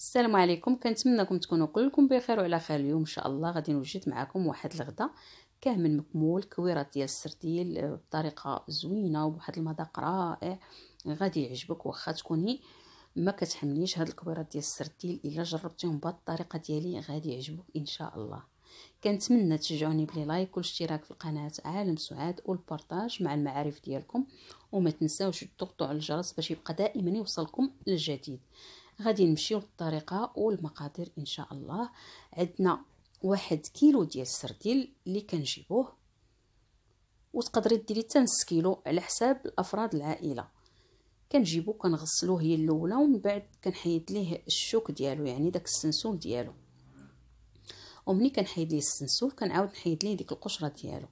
السلام عليكم كنتمنىكم تكونوا كلكم بخير وعلى خير اليوم ان شاء الله غادي نوجد معكم واحد الغدا كامل مكمول كويرات ديال السرديل آه، بطريقه زوينه وبواحد المذاق رائع غادي يعجبك واخا تكوني ما كتحمليش هاد الكويرات ديال السرديل الا جربتيهم بهاد الطريقه ديالي غادي يعجبوك ان شاء الله كنتمنى تشجعوني بلي لايك والاشتراك في القناه عالم سعاد والبارطاج مع المعارف ديالكم وما تنساوش تضغطوا على الجرس باش يبقى دائما يوصلكم الجديد غادي نمشيو للطريقه والمقادير ان شاء الله عندنا واحد كيلو ديال السرديل اللي كنجيبوه وتقدري ديري حتى نص كيلو على حساب الافراد العائله كنجيبو كنغسلوه هي الاولى ومن بعد كنحيد ليه الشوك ديالو يعني داك السنسول ديالو ومني كنحيد ليه السنسول كنعاود نحيد ليه ديك القشره ديالو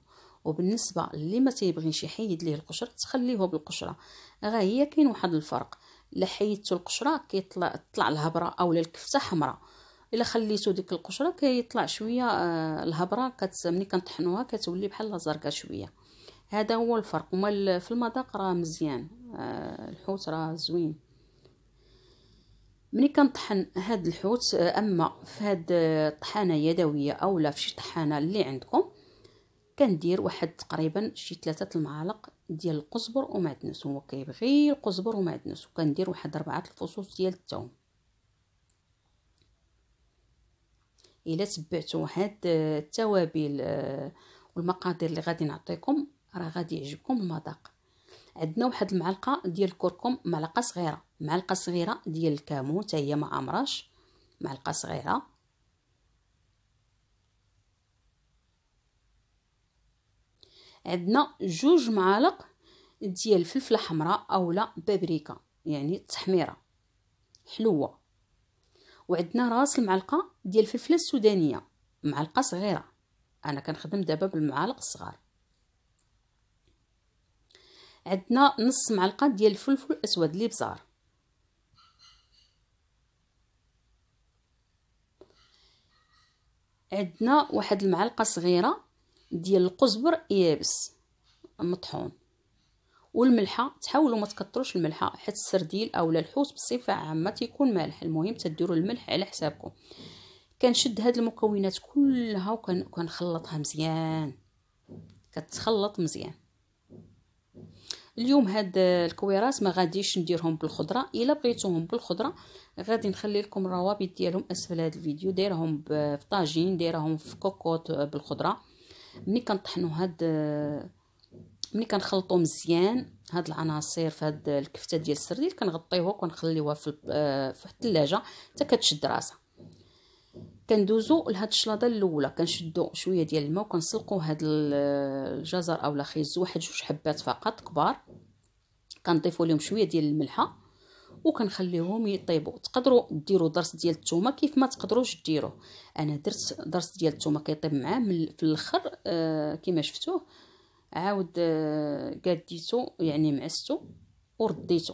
وبالنسبه اللي ما تيبغيش يحيد ليه القشره تخليه بالقشره غا هي كاين واحد الفرق الا حيدتو القشره كيطلع تطلع الهبره اولا الكفته حمراء الا خليتو ديك القشره كيطلع شويه آه الهبره كت ملي كنطحنوها كتولي بحال زرقاء شويه هذا هو الفرق هما في المذاق راه مزيان آه الحوت راه زوين ملي كنطحن هاد الحوت آه، اما في هاد الطحانه آه، يدويه اولا في شي طحانه اللي عندكم كندير واحد تقريبا شي ثلاثة المعالق ديال القزبر ومعدنوس هو كيبغي القزبر ومعدنوس وكندير واحد ربعة الفصوص ديال الثوم الا تبعتوا هاد آه، التوابل آه، والمقادير اللي غادي نعطيكم راه غادي يعجبكم المذاق عندنا واحد المعلقه ديال الكركم معلقه صغيره معلقه صغيره ديال الكمون حتى هي ما امراش معلقه صغيره عندنا جوج معالق ديال الفلفله حمراء اولا بابريكا يعني تحميرة حلوه وعندنا راس المعلقه ديال الفلفله السودانيه معلقه صغيره انا كنخدم دابا بالمعالق الصغار عندنا نص معلقه ديال الفلفل الاسود اللي بزار عندنا واحد المعلقه صغيره ديال القزبر يابس مطحون والملحه تحاولوا ما تكثروش الملحه حيت السرديل اولا الحوت بصفه عامه تيكون مالح المهم تديروا الملح على حسابكم كنشد هاد المكونات كلها وكنخلطها مزيان كتخلط مزيان اليوم هاد الكويرات ما غاديش نديرهم بالخضره الا بغيتوهم بالخضره غادي نخلي لكم الروابط ديالهم اسفل هاد الفيديو دايرهم في طاجين دايرهم في كوكوط بالخضره ملي كنطحنوا هاد آه، ملي كنخلطوا مزيان هاد العناصر في هاد الكفته ديال السرديل كنغطيوها وكنخليوها في آه، في الثلاجه حتى كتشد راسها كندوزو لهاد الشلاضه الاولى كنشدو شويه ديال الماء وكنسلقوا هاد آه، الجزر اولا خيزو واحد جوج حبات فقط كبار كنضيفوا لهم شويه ديال الملحه وكنخليهم يطيبوا تقدروا ديروا درس ديال الثومه كيف ما تقدروش ديروه انا درت درس ديال الثومه كيطيب معاه من في الاخر آه كما شفتوه عاود آه يعني معستو ورديتو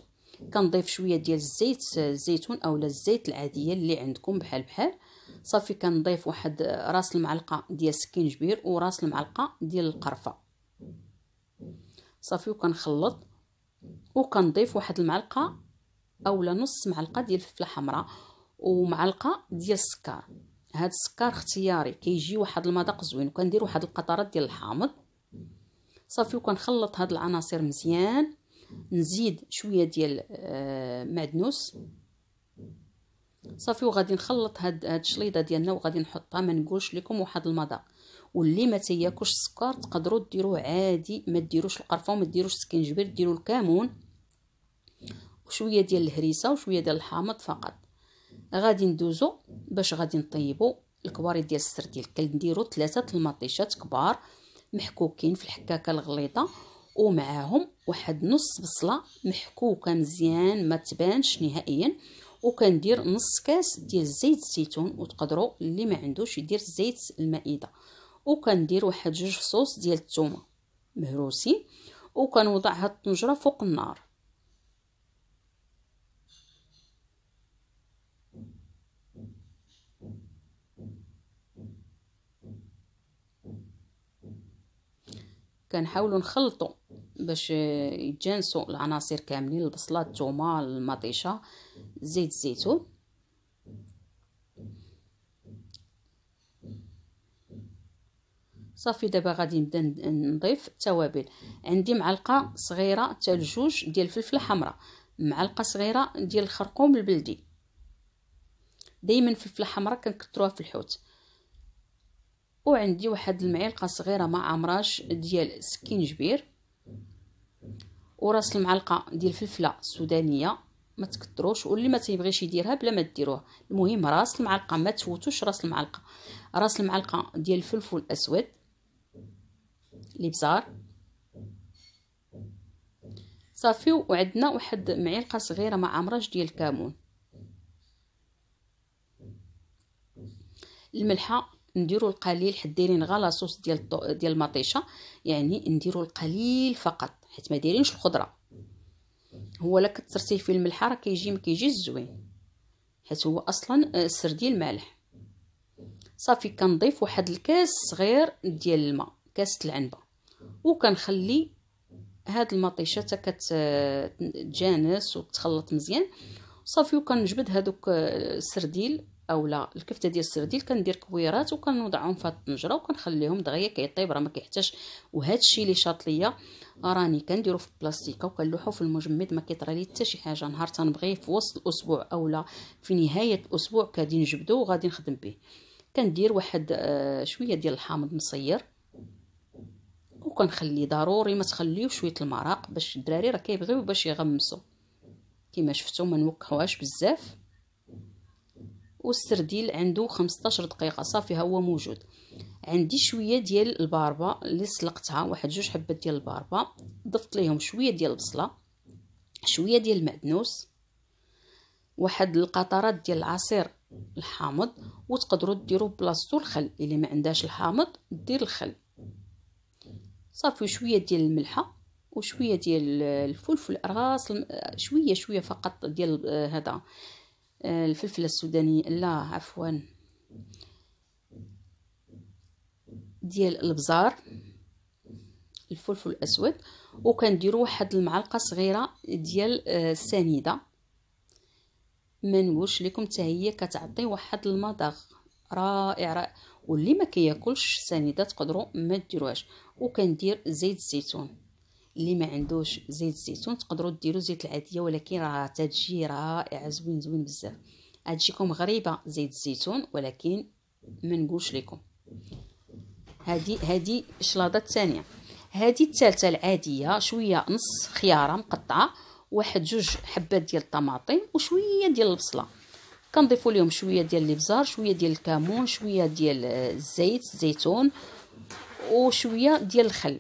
كنضيف شويه ديال الزيت الزيتون اولا الزيت العاديه اللي عندكم بحال بحال صافي كنضيف واحد آه، راس المعلقه ديال السكينجبير وراس المعلقه ديال القرفه صافي وكنخلط وكنضيف واحد المعلقه اولا نص معلقه ديال الفلفله حمراء ومعلقه ديال السكر هاد السكر اختياري كيجي واحد المذاق زوين وكندير واحد القطرات ديال الحامض صافي وكنخلط هاد العناصر مزيان نزيد شويه ديال آه، معدنوس صافي وغادي نخلط هاد هاد الشليضه ديالنا وغادي نحطها ما نقولش لكم واحد المذاق واللي ما تياكلش السكر تقدروا ديروه عادي ما ديروش القرفه وما ديروش السكنجبير ديروا الكمون وشويه ديال الهريسه وشويه ديال الحامض فقط غادي ندوزو باش غادي نطيبو الكواريط ديال السر ديال الكلب نديرو ثلاثه المطيشات كبار محكوكين في الحكاكه الغليظه ومعاهم واحد نص بصله محكوكه مزيان ما تبانش نهائيا وكندير نص كاس ديال زيت الزيتون وتقدروا اللي ما عندوش يدير زيت المائده وكندير واحد جوج فصوص ديال الثومه مهروسين وكنوضع هاد الطنجره فوق النار كنحاولوا نخلطوا باش يتجانسوا العناصر كاملين البصله الثومه المطيشه زيت الزيتون صافي دابا غادي نبدا نضيف التوابل عندي معلقه صغيره حتى لجوج ديال الفلفله الحمراء معلقه صغيره ديال الخرقوم البلدي دائما الفلفله الحمراء كنكثروها في الحوت وعندي واحد المعلقه صغيره ما عمراش ديال سكينجبير وراس المعلقه ديال فلفله سودانيه ما تكثروش واللي ما تيبغيش يديرها بلا ما ديروها المهم راس المعلقه ما تفوتوش راس المعلقه راس المعلقه ديال الفلفل الاسود الابزار صافي وعندنا واحد معلقه صغيره ما عمراش ديال الكمون الملحه نديرو القليل حيت دايرين غا لاصوص ديال ديال المطيشه يعني نديرو القليل فقط حيت ما دايرينش الخضره هو لا كترتيه في الملح راه كيجي ما زوين حيت هو اصلا آه، سر ديال المالح صافي كنضيف واحد الكاس صغير ديال الماء كاس العنبه وكنخلي هاد المطيشه حتى كتجانس آه، وتخلط مزيان صافي وكنجبد هادوك السرديل آه، اولا الكفته ديال السرديل كندير كويرات وكنوضعهم في الطنجره وكنخليهم دغيا كيطيب راه ما كيحتاجش وهذا الشيء اللي شاط ليا راني كنديرو في البلاستيكه وكنلوحو في المجمد ما كيطرى لي حتى شي حاجه نهار تنبغي في وسط الاسبوع اولا في نهايه الاسبوع كادي نجبدو وغادي نخدم به كندير واحد آه، شويه ديال الحامض مصير وكنخليه ضروري ما تخليو شويه المرق باش الدراري راه كيبغيو باش يغمسوا كما شفتوا ما نوقعوهاش بزاف والسرديل عنده 15 دقيقه صافي ها هو موجود عندي شويه ديال الباربه اللي سلقتها واحد جوج حبات ديال الباربه ضفت ليهم شويه ديال البصله شويه ديال المعدنوس واحد القطرات ديال العصير الحامض وتقدروا ديروا بلاصتو الخل اللي ما عندهاش الحامض دير الخل صافي شويه ديال الملحه وشويه ديال الفلفل راس شويه شويه فقط ديال آه، هذا آه، الفلفله السودانيه لا عفوا ديال البزار الفلفل الاسود وكنديروا واحد المعلقه صغيره ديال السنيده آه، ما نقولش لكم حتى هي كتعطي واحد المذاق رائع, رائع واللي ما كياكلش السنيده تقدروا ما ديروهاش وكندير زيت الزيتون اللي ما عندوش زيت الزيتون تقدروا ديروا زيت العاديه ولكن راه تتجي رائعه زوين زوين بزاف هتجيكم غريبه زيت الزيتون ولكن ما نقولش لكم هادي هادي الشلاضه الثانيه هادي الثالثه العاديه شويه نص خياره مقطعه واحد جوج حبات ديال الطماطم وشويه ديال البصله كنضيفوا لهم شويه ديال الابزار شويه ديال الكمون شويه ديال الزيت الزيتون وشويه ديال الخل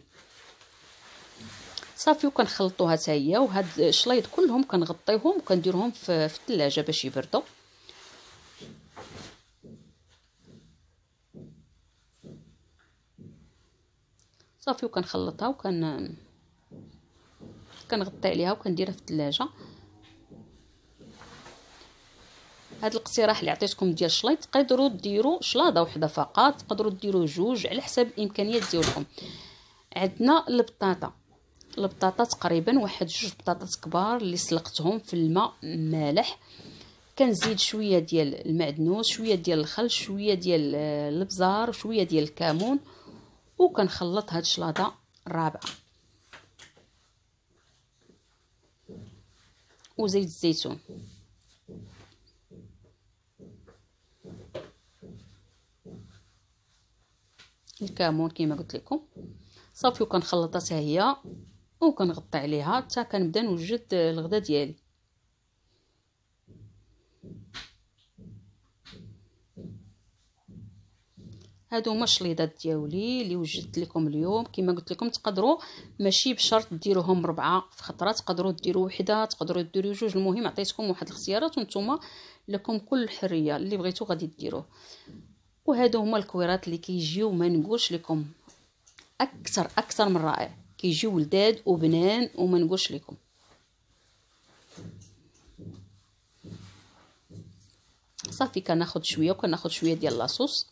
صافي وكنخلطوها حتى هي وهاد الشلايض كلهم كنغطيهم وكنديرهم في الثلاجه باش يبردوا صافي وكنخلطها وكن كنغطي عليها وكنديرها في الثلاجه هاد الاقتراح اللي عطيتكم ديال الشلايط تقدروا ديروا شلاضه وحده فقط تقدروا ديروا جوج على حسب الامكانيات ديالكم عندنا البطاطا البطاطا تقريبا واحد جوج بطاطات كبار اللي سلقتهم في الماء مالح كنزيد شويه ديال المعدنوس شويه ديال الخل شويه ديال آه، البزار شويه ديال الكمون وكنخلط هاد الشلاضه الرابعه وزيت الزيتون الكمون كما قلت لكم صافي وكنخلطها هي وكنغطي عليها حتى كنبدا نوجد الغدا ديالي هادو هما الشليضات ديالي اللي وجدت لكم اليوم كما قلت لكم تقدروا ماشي بشرط ديروهم ربعه في خطره تقدروا ديروا وحده تقدروا ديروا جوج المهم عطيتكم واحد الاختيارات وانتم لكم كل الحريه اللي بغيتو غادي ديروه وهادو هما الكويرات اللي كيجيو ما نقولش لكم اكثر اكثر من رائع كيجيو ولداد وبنان وما نقولش لكم صافي كناخد شويه وكناخذ شويه ديال لاصوص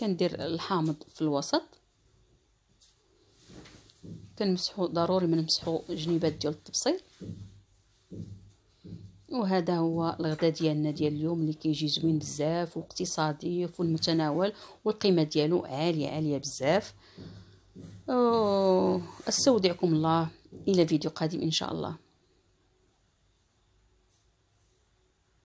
كندير الحامض في الوسط كنمسحو ضروري ما نمسحو جنيبات ديال التبصيل وهذا هو الغداء ديالنا ديال اليوم اللي كيجي زوين بزاف واقتصادي في المتناول والقيمه ديالو عاليه عاليه بزاف استودعكم الله الى فيديو قادم ان شاء الله